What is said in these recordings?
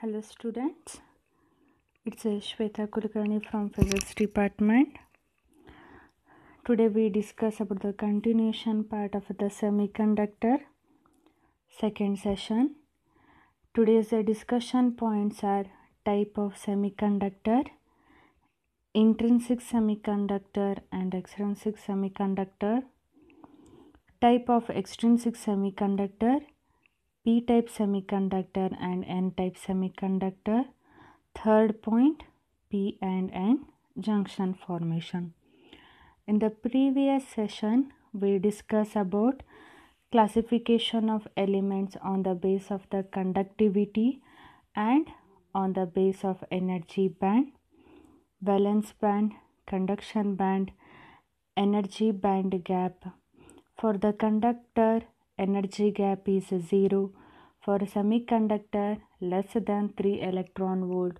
Hello students, it's uh, Shweta Kulkarni from Physics department. Today we discuss about the continuation part of the semiconductor second session. Today's uh, discussion points are type of semiconductor, intrinsic semiconductor and extrinsic semiconductor, type of extrinsic semiconductor, p-type semiconductor and n-type semiconductor. Third point, p and n junction formation. In the previous session, we discussed about classification of elements on the base of the conductivity and on the base of energy band, valence band, conduction band, energy band gap. For the conductor, energy gap is 0. For semiconductor, less than 3 electron volt.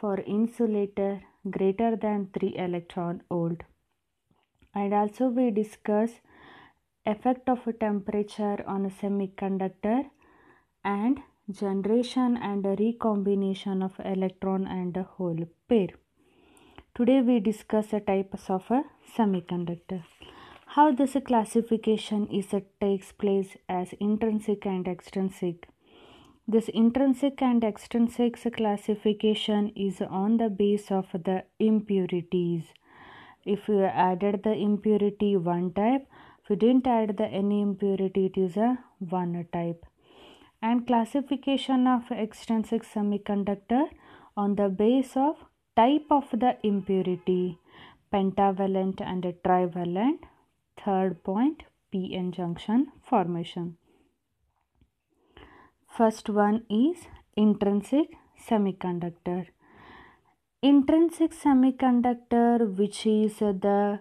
For insulator, greater than 3 electron volt. And also we discuss effect of temperature on a semiconductor and generation and recombination of electron and hole pair. Today we discuss the types of a semiconductor. How this classification is takes place as intrinsic and extrinsic. This intrinsic and extrinsic classification is on the base of the impurities. If you added the impurity one type, if you didn't add the any impurity, it is a one type. And classification of extrinsic semiconductor on the base of type of the impurity, pentavalent and trivalent Third point PN junction formation. First one is intrinsic semiconductor. Intrinsic semiconductor which is the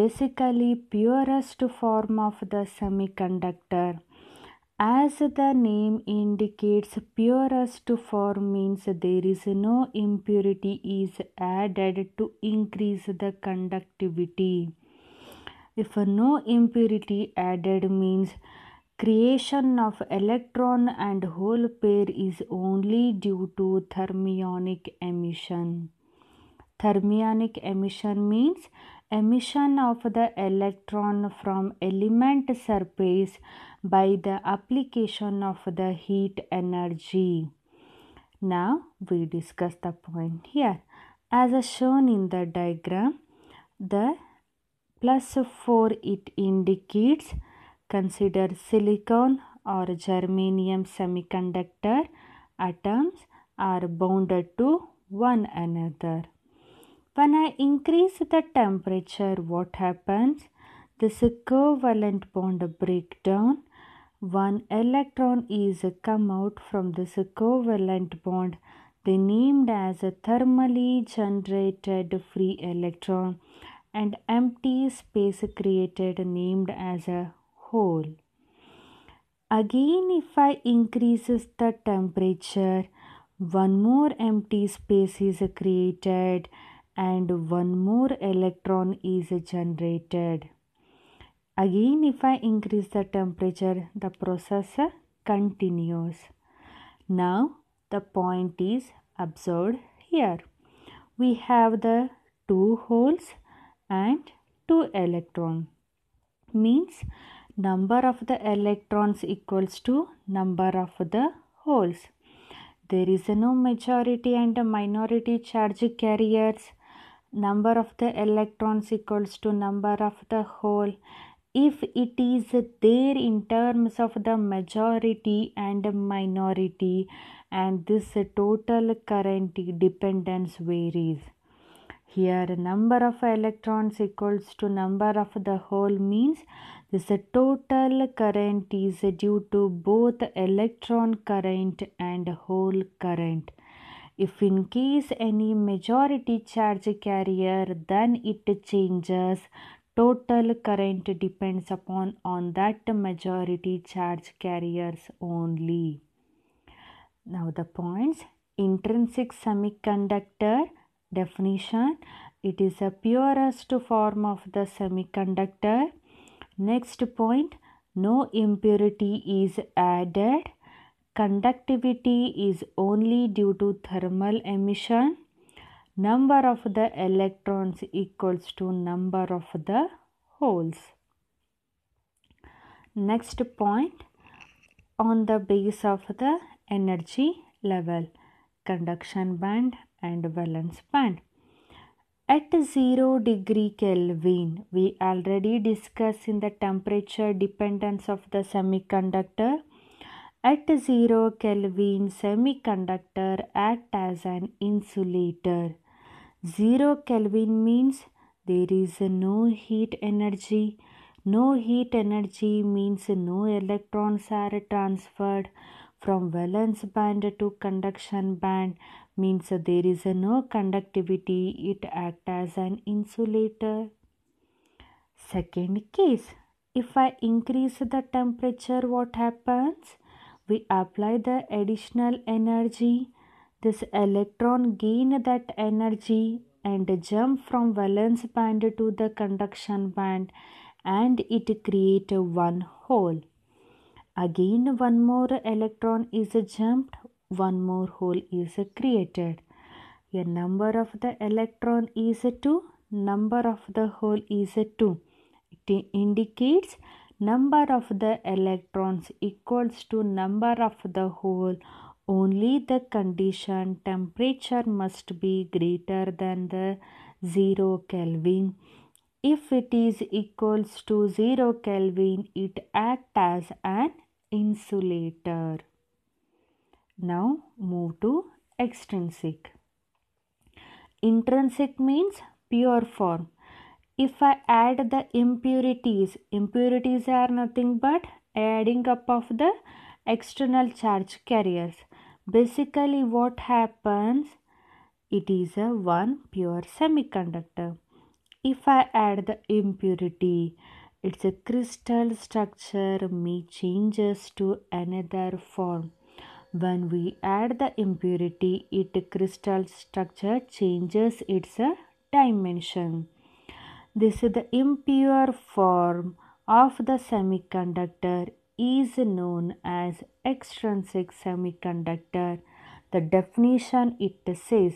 basically purest form of the semiconductor. As the name indicates, purest form means there is no impurity is added to increase the conductivity if no impurity added means creation of electron and hole pair is only due to thermionic emission thermionic emission means emission of the electron from element surface by the application of the heat energy. Now we discuss the point here. As shown in the diagram, the plus 4 it indicates consider silicon or germanium semiconductor atoms are bounded to one another. When I increase the temperature what happens? This covalent bond breakdown. One electron is come out from this covalent bond. They named as a thermally generated free electron and empty space created named as a hole. Again, if I increases the temperature, one more empty space is created and one more electron is generated. Again, if I increase the temperature, the process continues. Now, the point is observed here. We have the two holes and 2 electron means number of the electrons equals to number of the holes. There is no majority and minority charge carriers. Number of the electrons equals to number of the hole. If it is there in terms of the majority and minority and this total current dependence varies. Here number of electrons equals to number of the hole means this total current is due to both electron current and hole current. If in case any majority charge carrier then it changes total current depends upon on that majority charge carriers only. Now the points intrinsic semiconductor Definition It is a purest form of the semiconductor. Next point No impurity is added. Conductivity is only due to thermal emission. Number of the electrons equals to number of the holes. Next point on the base of the energy level conduction band and valence band. At 0 degree Kelvin, we already discussed in the temperature dependence of the semiconductor. At 0 Kelvin, semiconductor act as an insulator. 0 Kelvin means there is no heat energy. No heat energy means no electrons are transferred from valence band to conduction band means there is no conductivity it acts as an insulator second case if i increase the temperature what happens we apply the additional energy this electron gain that energy and jump from valence band to the conduction band and it create one hole again one more electron is jumped one more hole is created a number of the electron is 2 number of the hole is 2 it indicates number of the electrons equals to number of the hole only the condition temperature must be greater than the 0 kelvin if it is equals to 0 kelvin it acts as an insulator now move to extrinsic. Intrinsic means pure form. If I add the impurities, impurities are nothing but adding up of the external charge carriers. Basically what happens? It is a one pure semiconductor. If I add the impurity, it's a crystal structure may changes to another form when we add the impurity, it crystal structure changes its uh, dimension. This is the impure form of the semiconductor is known as extrinsic semiconductor. The definition it says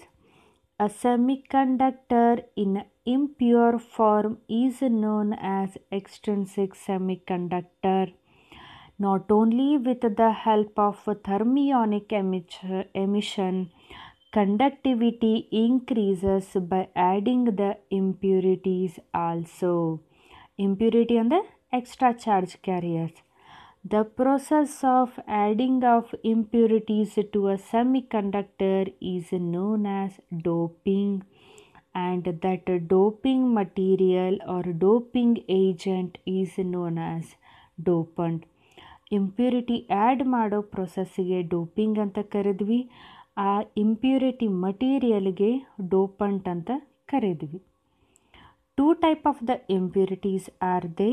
a semiconductor in impure form is known as extrinsic semiconductor not only with the help of thermionic emission conductivity increases by adding the impurities also impurity and the extra charge carriers the process of adding of impurities to a semiconductor is known as doping and that doping material or doping agent is known as dopant impurity add ಮಾಡೋ ಪ್ರೊಸೆಸ್ಸಿಗೆ doping ಅಂತ ಕರೆದ್ವಿ ಆ impurity ಮಟೀರಿಯಲ್ಗೆ dopant ಅಂತ ಕರೆದ್ವಿ two type of the impurities are they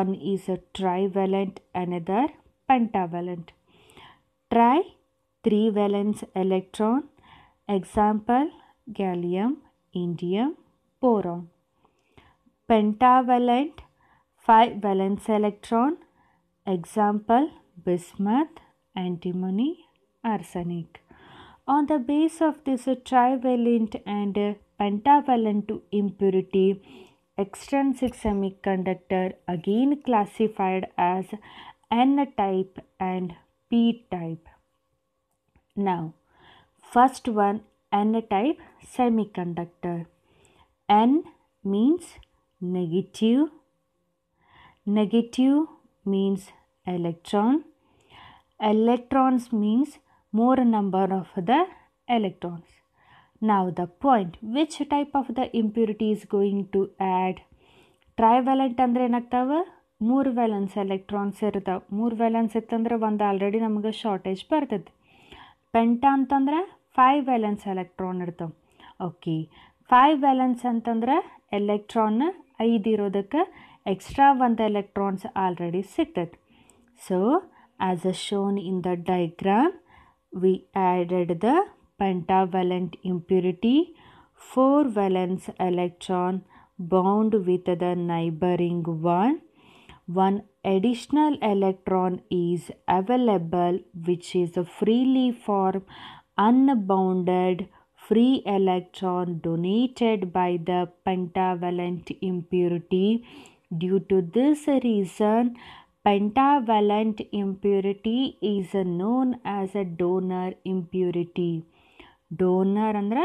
one is a trivalent another pentavalent tri three valence electron example gallium indium boron pentavalent five valence electron Example bismuth, antimony, arsenic. On the base of this trivalent and pentavalent impurity, extrinsic semiconductor again classified as N type and P type. Now, first one N type semiconductor. N means negative, negative means electron electrons means more number of the electrons ನಾವು the point which type of the impurity going to add trivalent ಅಂದರೆ ಏನಾಗ್ತಾವೆ ಮೂರು valence electrons ಇರ್ತಾವೆ ಮೂರು valence ಇತ್ತಂದ್ರೆ ಒಂದು already ನಮಗೆ shortage ಬರ್ತದೆ ಪೆಂಟಾ ಅಂತಂದ್ರೆ ಫೈವ್ ವ್ಯಾಲೆನ್ಸ್ ಎಲೆಕ್ಟ್ರಾನ್ ಇರ್ತವೆ ಓಕೆ ಫೈವ್ ವ್ಯಾಲೆನ್ಸ್ ಅಂತಂದ್ರೆ ಎಲೆಕ್ಟ್ರಾನ್ ಐದು ಇರೋದಕ್ಕೆ ಎಕ್ಸ್ಟ್ರಾ ಒಂದು ಎಲೆಕ್ಟ್ರಾನ್ಸ್ ಆಲ್ರೆಡಿ ಸಿಗ್ತೈತೆ So, as shown in the diagram, we added the pentavalent impurity 4 valence electron bound with the neighboring one. One additional electron is available which is freely formed, unbounded free electron donated by the pentavalent impurity. Due to this reason, Penta valent impurity is known as a donor impurity donor andra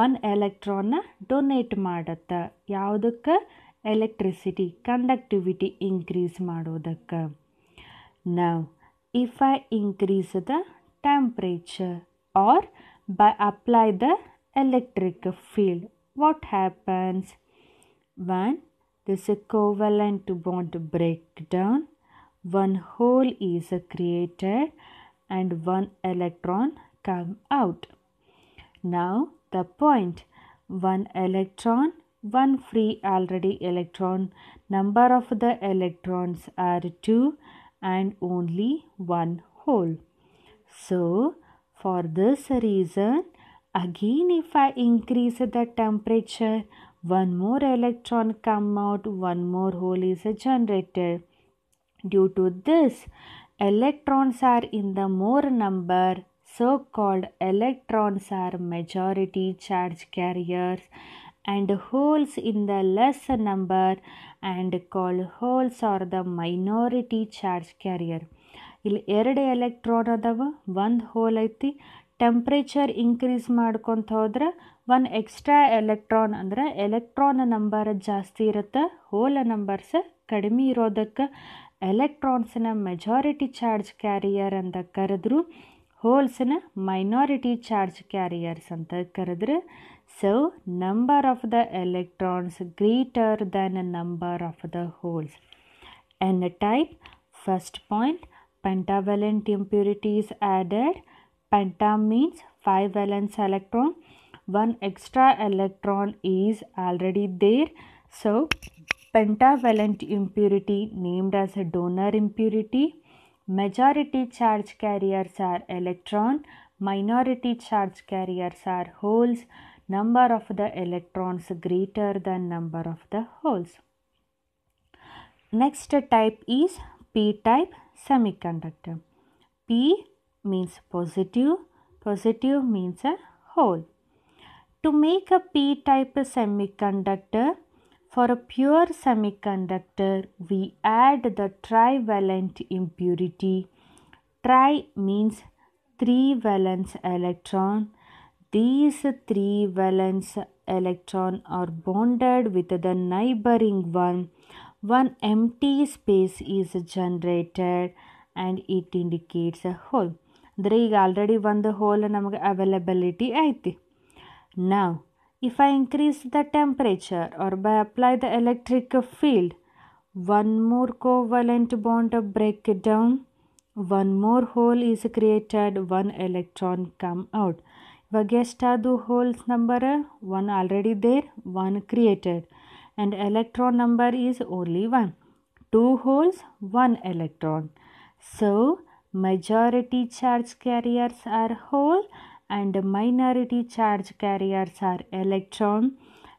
one electrona donate madutha yavudakka electricity conductivity increase madodakka now if i increase the temperature or by apply the electric field what happens when this covalent bond break down one hole is created and one electron come out. Now the point one electron one free already electron number of the electrons are 2 and only one hole. So for this reason again if I increase the temperature one more electron come out one more hole is generated Due to this, electrons are in the more number so called electrons are majority charge carriers and holes in the less number and called holes are the minority charge carrier ಇಲ್ಲಿ ಎರಡು electron ಅದಾವ ಒಂದು hole ಐತಿ temperature increase ಮಾಡ್ಕೊತ ಹೋದ್ರೆ one extra electron ಅಂದ್ರೆ electron number ಜಾಸ್ತಿ ಇರುತ್ತೆ ಹೋಲ್ ನಂಬರ್ಸ ಕಡಿಮೆ ಇರೋದಕ್ಕೆ ಎಲೆಕ್ಟ್ರಾನ್ಸ್ನ ಮೆಜಾರಿಟಿ ಚಾರ್ಜ್ ಕ್ಯಾರಿಯರ್ ಅಂತ ಕರೆದ್ರು ಹೋಲ್ಸ್ನ ಮೈನಾರಿಟಿ ಚಾರ್ಜ್ ಕ್ಯಾರಿಯರ್ಸ್ ಅಂತ ಕರೆದ್ರೆ so number of the electrons greater than a number of the holes and type first point pentavalent impurity is added penta means 5 valence electron one extra electron is already there so pentavalent impurity named as a donor impurity. Majority charge carriers are electron, minority charge carriers are holes, number of the electrons greater than number of the holes. Next type is p-type semiconductor. P means positive, positive means a hole. To make a p-type semiconductor, for a pure semiconductor, we add the trivalent impurity. Tri means three valence electron. These three valence electron are bonded with the neighboring one. One empty space is generated and it indicates a hole. The already one the hole and availability Now, if I increase the temperature or by apply the electric field, one more covalent bond break down, one more hole is created, one electron come out. ಇವಾಗ ಎಷ್ಟಾದು number, one already there, one created. And electron number is only one. Two holes, one electron. So, majority charge carriers are whole and the minority charge carriers are electron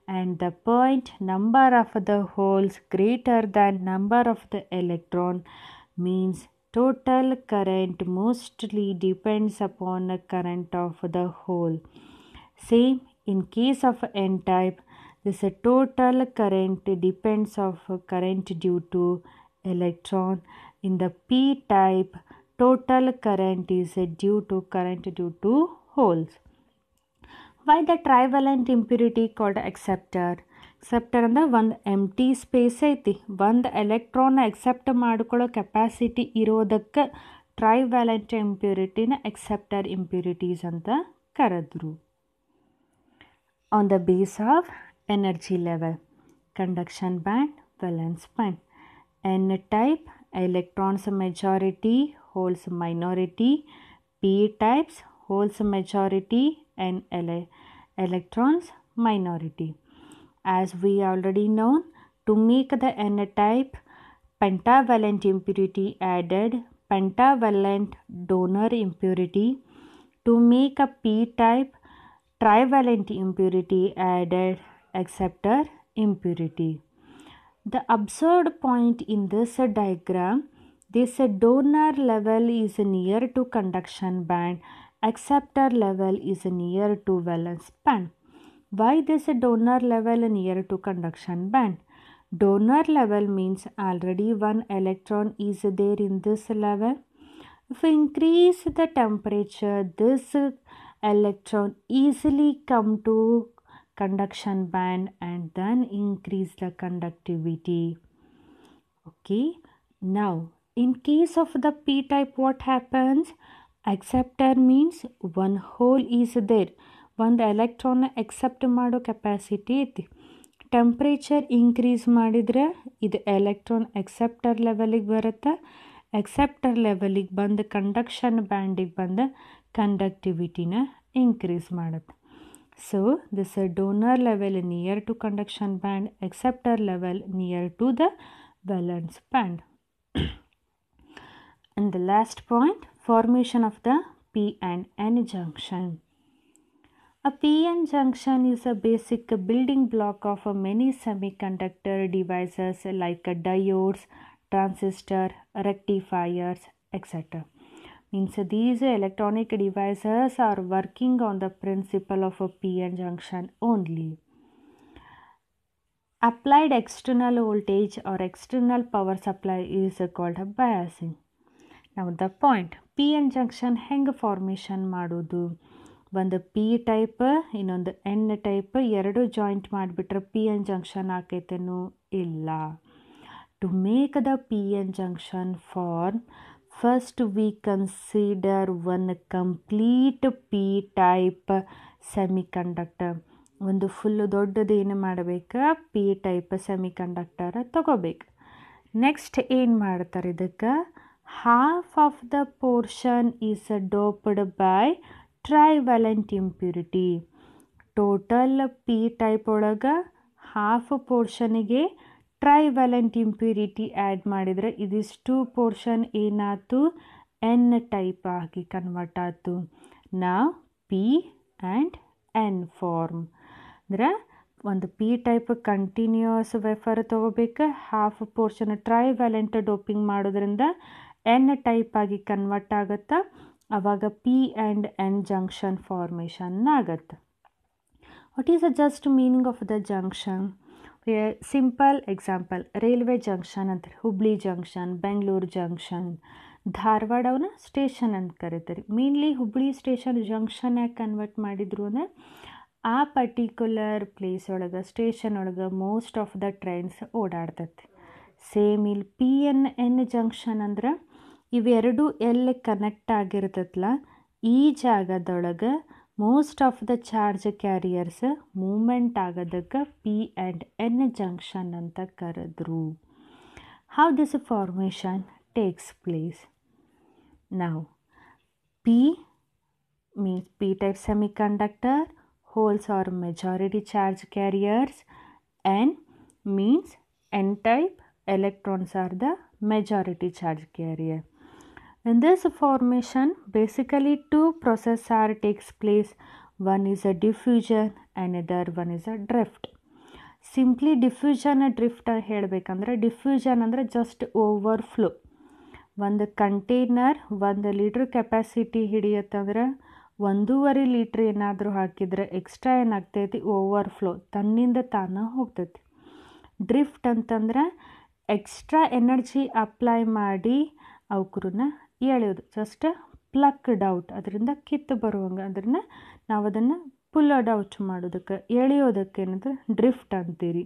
and the point number of the holes greater than number of the electron means total current mostly depends upon the current of the hole same in case of n type this total current depends of current due to electron in the p type total current is due to current due to why the trivalent impurity called acceptor? Acceptor and the one empty space one the electron accept madukolo capacity irodak trivalent impurity na acceptor impurities and the karadru. On the basis of energy level, conduction band, valence band, n type electrons majority, holes minority, p types holes majority and ele- electrons minority. As we already know, to make the n-type pentavalent impurity added pentavalent donor impurity. To make a p-type trivalent impurity added acceptor impurity. The absurd point in this diagram, this donor level is near to conduction band acceptor level is near to valence band. Why this donor level near to conduction band? Donor level means already one electron is there in this level. If we increase the temperature, this electron easily come to conduction band and then increase the conductivity. Okay. Now, in case of the p-type, what happens? Acceptor means one hole is there ಒಂದು ಎಲೆಕ್ಟ್ರಾನ್ನ accept ಮಾಡೋ capacity ಐತಿ temperature increase ಮಾಡಿದ್ರೆ ಇದು electron ಎಕ್ಸೆಪ್ಟರ್ ಲೆವೆಲಿಗೆ ಬರುತ್ತೆ ಎಕ್ಸೆಪ್ಟರ್ ಲೆವೆಲಿಗೆ ಬಂದು conduction ಬ್ಯಾಂಡಿಗೆ ಬಂದು ಕಂಡಕ್ಟಿವಿಟಿನ ಇನ್ಕ್ರೀಸ್ ಮಾಡುತ್ತೆ so this donor level near to conduction band acceptor level near to the valence band and the last point formation of the P and N junction. A PN junction is a basic building block of many semiconductor devices like diodes, transistor, rectifiers, etc. Means these electronic devices are working on the principle of a PN junction only. Applied external voltage or external power supply is called biasing. ನಾವು the point P N junction ಹೆಂಗೆ formation ಮಾಡೋದು ಒಂದು P type ಇನ್ನೊಂದು N type ಎರಡು joint ಮಾಡಿಬಿಟ್ರೆ P N junction ಆಕೈತೇನೋ ಇಲ್ಲ to make the P N junction form first we consider one complete P type semiconductor ಒಂದು ಫುಲ್ಲು ದೊಡ್ಡದು ಏನು ಮಾಡಬೇಕು ಪಿ ಟೈಪ್ ಸೆಮಿ ಕಂಡಕ್ಟರ್ ತಗೋಬೇಕು ನೆಕ್ಸ್ಟ್ ಏನು ಮಾಡ್ತಾರೆ ಇದಕ್ಕೆ half of the portion is doped by trivalent impurity. Total P type ಒಳಗೆ half ಪೋರ್ಷನ್ಗೆ ಟ್ರೈವಲೆಂಟ್ ಇಂಪ್ಯೂರಿಟಿ ಆ್ಯಡ್ ಮಾಡಿದರೆ ಇದಿಷ್ಟು ಪೋರ್ಷನ್ ಏನಾಯ್ತು ಎನ್ ಟೈಪ್ ಆಗಿ ಕನ್ವರ್ಟ್ ಆಯ್ತು ನಾ ಪಿ ಆ್ಯಂಡ್ ಎನ್ ಫಾರ್ಮ್ ಅಂದ್ರೆ ಒಂದು ಪಿ ಟೈಪ್ ಕಂಟಿನ್ಯೂಯಸ್ ವೆಫರ್ ತೊಗೋಬೇಕು ಹಾಫ್ ಪೋರ್ಷನ್ ಟ್ರೈವ್ಯಾಲೆಂಟ್ ಡೋಪಿಂಗ್ ಮಾಡೋದ್ರಿಂದ ಎನ್ ಟೈಪ್ ಆಗಿ ಕನ್ವರ್ಟ್ ಆಗುತ್ತಾ ಅವಾಗ P and N junction formation ಆಗುತ್ತೆ what is a just meaning of the junction simple example railway junction ಅಂತಾರೆ Hubli junction Bengaluru junction Dharwad ಅವನ ಸ್ಟೇಷನ್ ಅಂತ ಕರೀತಾರೆ ಮೇನ್ಲಿ ಹುಬ್ಳಿ ಸ್ಟೇಷನ್ ಜಂಕ್ಷನ್ ಯಾಕೆ ಕನ್ವರ್ಟ್ ಮಾಡಿದ್ರು ಅಂದರೆ ಆ ಪರ್ಟಿಕ್ಯುಲರ್ ಪ್ಲೇಸ್ ಒಳಗೆ ಸ್ಟೇಷನ್ ಒಳಗೆ ಮೋಸ್ಟ್ ಆಫ್ ದ ಟ್ರೈನ್ಸ್ ಓಡಾಡ್ತೈತೆ ಸೇಮ್ ಇಲ್ಲಿ ಪಿ ಎನ್ ಎನ್ ಜಂಕ್ಷನ್ ಅಂದ್ರೆ ಇವೆರಡೂ ಎಲ್ಲಿ ಕನೆಕ್ಟ್ ಆಗಿರ್ತೈತಲ್ಲ ಈ ಜಾಗದೊಳಗೆ most of the charge carriers movement ಆಗೋದಕ್ಕೆ ಪಿ ಆ್ಯಂಡ್ ಎನ್ ಜಂಕ್ಷನ್ ಅಂತ ಕರೆದ್ರು how this formation takes place ನಾವು P means P type semiconductor holes are majority charge carriers N means N type electrons are the majority charge carrier In this formation, basically two processes are takes place. One is a diffusion, another one is a drift. Simply diffusion drift ಹೇಳಬೇಕಂದ್ರೆ diffusion ಅಂದರೆ just overflow ಒಂದು container ಒಂದು litre capacity ಹಿಡಿಯತ್ತಂದ್ರೆ ಒಂದೂವರೆ litre ಏನಾದರೂ ಹಾಕಿದರೆ extra ಏನಾಗ್ತೈತಿ over overflow ತನ್ನಿಂದ ತಾನೇ ಹೋಗ್ತೈತಿ ಡ್ರಿಫ್ಟ್ ಅಂತಂದ್ರೆ ಎಕ್ಸ್ಟ್ರಾ ಎನರ್ಜಿ ಅಪ್ಲೈ ಮಾಡಿ ಅವಕ್ರನ್ನ ಎಳೆಯೋದು ಜಸ್ಟ್ ಪ್ಲಕ್ಡ್ ಔಟ್ ಅದರಿಂದ ಕಿತ್ತು ಬರುವಂಗೆ ಅದನ್ನು ನಾವು ಅದನ್ನು ಪುಲ್ಲಡ್ ಔಟ್ ಮಾಡೋದಕ್ಕೆ ಎಳೆಯೋದಕ್ಕೆ ಏನಂದ್ರೆ ಡ್ರಿಫ್ಟ್ ಅಂತೀರಿ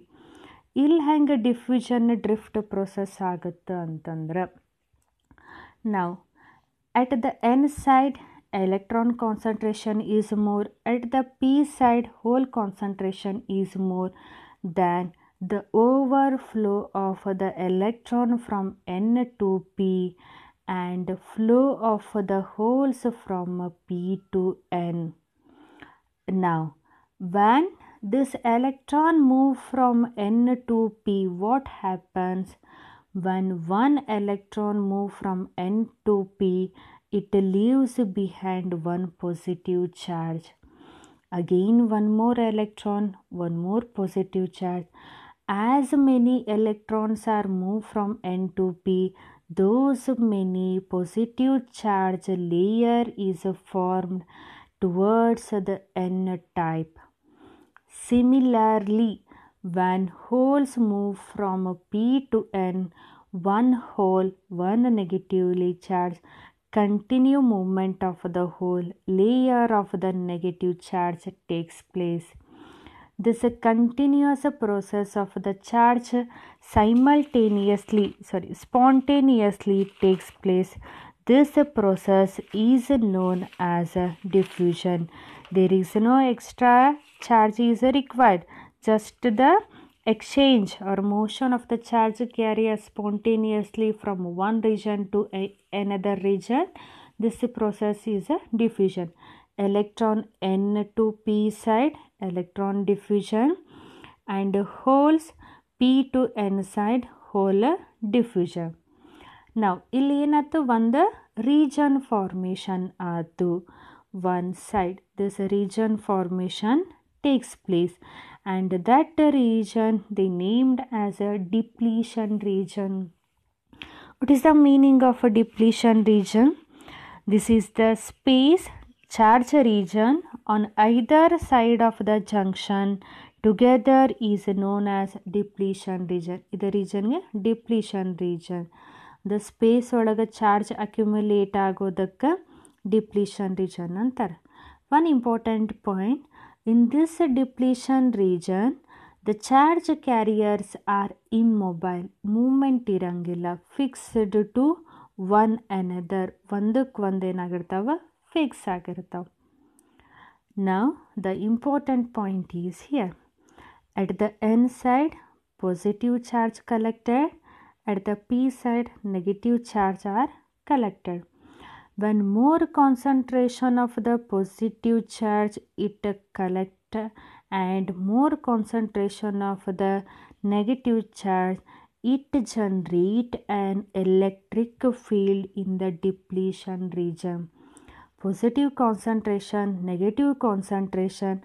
ಇಲ್ಲಿ ಹೆಂಗೆ ಡಿಫ್ಯೂಷನ್ ಡ್ರಿಫ್ಟ್ ಪ್ರೊಸೆಸ್ ಆಗುತ್ತೆ ಅಂತಂದ್ರೆ ನಾವು at the N side electron concentration is more at the P side hole concentration is more than the overflow of the electron from N to P and flow of the holes from P to N. Now, when this electron move from N to P, what happens? When one electron move from N to P, it leaves behind one positive charge. Again, one more electron, one more positive charge. As many electrons are moved from N to P, those many positive charge layer is formed towards the N type. Similarly, when holes move from P to N, one hole, one negatively charged, continue movement of the hole layer of the negative charge takes place this a continuous process of the charge simultaneously sorry spontaneously takes place this process is known as diffusion there is no extra charge is required just the exchange or motion of the charge carrier spontaneously from one region to another region this process is a diffusion electron n to p side electron diffusion and holes p to n side hole diffusion ನಾವು ಇಲ್ಲಿ ಏನಾಯ್ತು ಒಂದು region formation ಆಯ್ತು one side, this region formation takes place and that region they named as a depletion region what is the meaning of a depletion region this is the space charge region on either side of the junction together is known as depletion region ಇದು ರೀಜನ್ಗೆ depletion region the space ಒಳಗೆ charge accumulate ಆಗೋದಕ್ಕೆ depletion region ಅಂತಾರೆ one important point in this depletion region the charge carriers are immobile movement ಇರಂಗಿಲ್ಲ fixed to one another ಒಂದಕ್ಕೆ ಒಂದು ಏನಾಗಿರ್ತಾವ fix ಆಗಿರ್ತಾವೆ Now the important point is here. At the N side positive charge collected, at the P side negative charge are collected. When more concentration of the positive charge it collect and more concentration of the negative charge it generate an electric field in the depletion region positive concentration, negative concentration.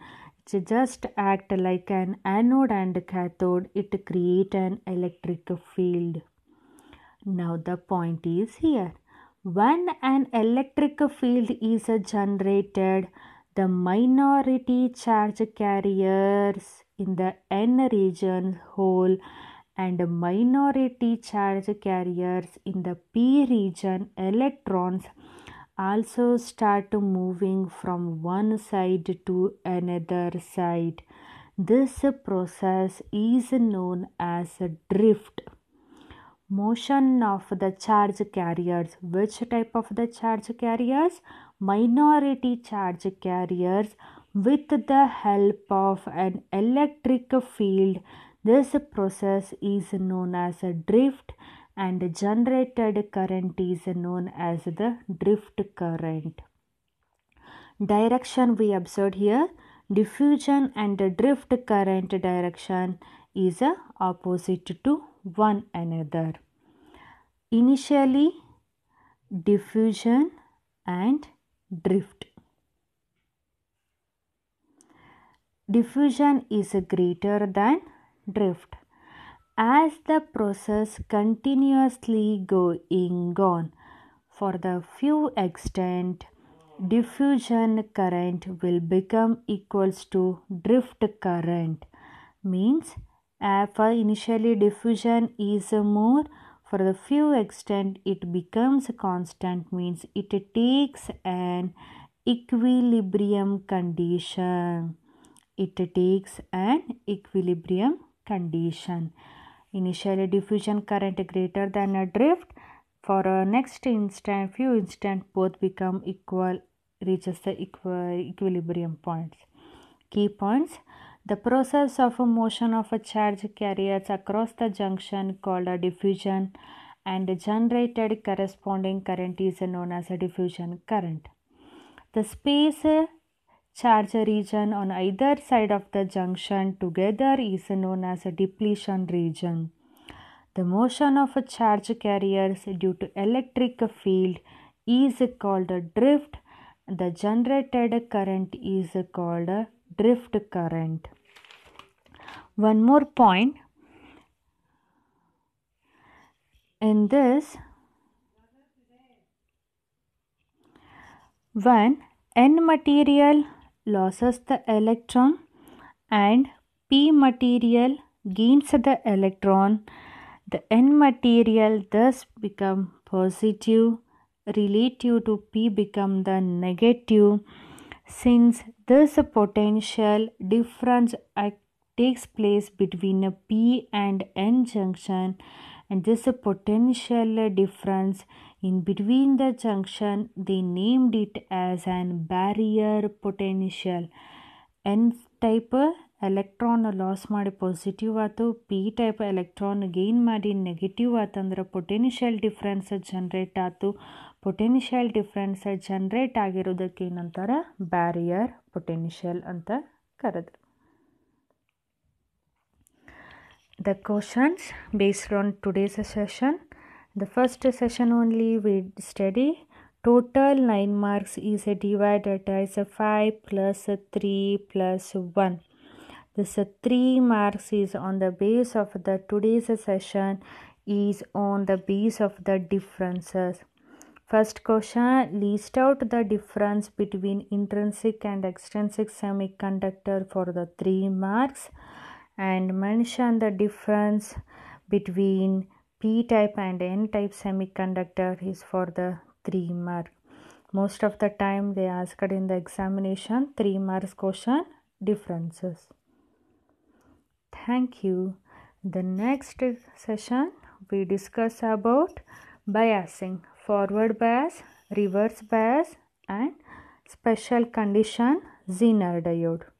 It just act like an anode and cathode. It create an electric field. Now the point is here. When an electric field is generated, the minority charge carriers in the N region hole, and minority charge carriers in the P region electrons also start moving from one side to another side. This process is known as drift. Motion of the charge carriers. Which type of the charge carriers? Minority charge carriers with the help of an electric field. This process is known as a drift and the generated current is known as the drift current. Direction we observed here diffusion and drift current direction is opposite to one another. Initially, diffusion and drift. Diffusion is greater than drift as the process continuously going on for the few extent diffusion current will become equals to drift current means if uh, for initially diffusion is more for the few extent it becomes constant means it takes an equilibrium condition it takes an equilibrium condition Initially diffusion current greater than a drift. For a next instant, few instant both become equal, reaches the equi equilibrium points. Key points. The process of a motion of a charge carriers across the junction called a diffusion and the generated corresponding current is known as a diffusion current. The space charge region on either side of the junction together is known as a depletion region. The motion of charge carriers due to electric field is called drift. The generated current is called drift current. One more point. In this, when n material loses the electron and P material gains the electron. The N material thus become positive relative to P become the negative since this potential difference takes place between a P and N junction and this potential difference in between the junction they named it as an barrier potential. N type electron loss ಮಾಡಿ positive ಆಯ್ತು P type electron gain ಮಾಡಿ negative ಆತಂದ್ರೆ potential difference generate ಆಯ್ತು potential difference generate ಆಗಿರೋದಕ್ಕೆ ಏನಂತಾರೆ barrier potential ಅಂತ ಕರೆದ್ರು the questions based on today's session the first session only we study total 9 marks is a divided as a 5 plus a 3 plus 1 this 3 marks is on the base of the today's session is on the base of the differences first question list out the difference between intrinsic and extrinsic semiconductor for the 3 marks and mention the difference between p-type and n-type semiconductor is for the 3 mark most of the time they asked in the examination 3 marks question differences thank you the next session we discuss about biasing forward bias reverse bias and special condition zener diode